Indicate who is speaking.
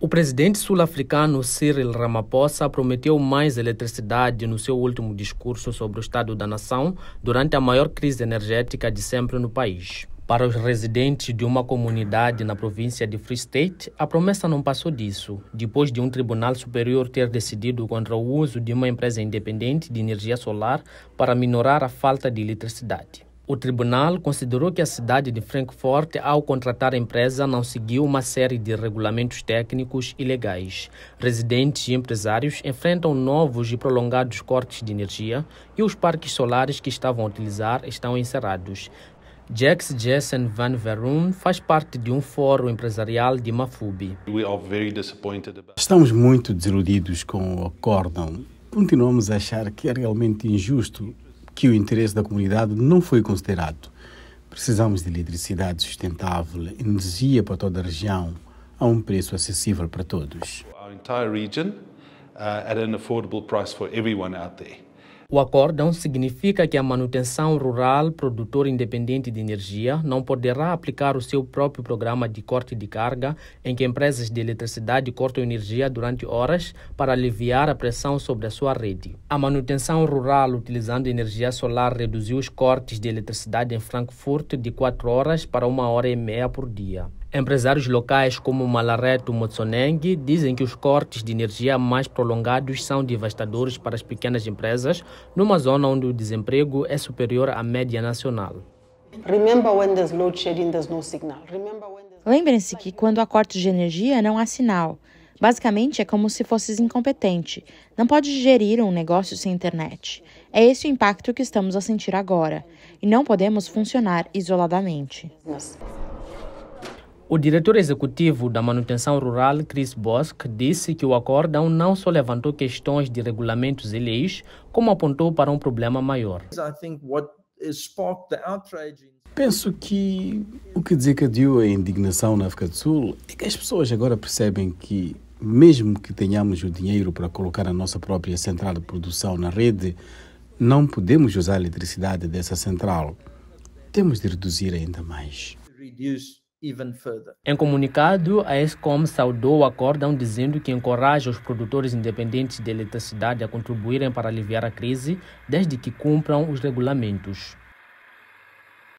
Speaker 1: O presidente sul-africano Cyril Ramaphosa prometeu mais eletricidade no seu último discurso sobre o estado da nação durante a maior crise energética de sempre no país. Para os residentes de uma comunidade na província de Free State, a promessa não passou disso, depois de um tribunal superior ter decidido contra o uso de uma empresa independente de energia solar para minorar a falta de eletricidade. O tribunal considerou que a cidade de Frankfurt, ao contratar a empresa, não seguiu uma série de regulamentos técnicos e legais. Residentes e empresários enfrentam novos e prolongados cortes de energia e os parques solares que estavam a utilizar estão encerrados. Jax Jessen van Verun faz parte de um fórum empresarial de Mafube.
Speaker 2: Estamos muito desiludidos com o acórdão. Continuamos a achar que é realmente injusto que o interesse da comunidade não foi considerado. Precisamos de eletricidade sustentável, energia para toda a região, a um preço acessível para todos.
Speaker 1: Our entire region uh, at an affordable price for everyone out there. O acórdão significa que a manutenção rural produtor independente de energia não poderá aplicar o seu próprio programa de corte de carga, em que empresas de eletricidade cortam energia durante horas para aliviar a pressão sobre a sua rede. A manutenção rural utilizando energia solar reduziu os cortes de eletricidade em Frankfurt de 4 horas para 1 hora e meia por dia. Empresários locais como Malarreto Motsoneng dizem que os cortes de energia mais prolongados são devastadores para as pequenas empresas numa zona onde o desemprego é superior à média nacional. Lembrem-se que quando há cortes de energia não há sinal. Basicamente é como se fosses incompetente. Não pode gerir um negócio sem internet. É esse o impacto que estamos a sentir agora. E não podemos funcionar isoladamente. Nossa. O diretor executivo da Manutenção Rural, Chris Bosque, disse que o acórdão não só levantou questões de regulamentos e leis, como apontou para um problema maior.
Speaker 2: Penso que o que desencadeou a indignação na África do Sul é que as pessoas agora percebem que, mesmo que tenhamos o dinheiro para colocar a nossa própria central de produção na rede, não podemos usar a eletricidade dessa central. Temos de reduzir ainda mais.
Speaker 1: Em comunicado, a ESCOM saudou o acórdão dizendo que encoraja os produtores independentes de eletricidade a contribuírem para aliviar a crise, desde que cumpram os regulamentos.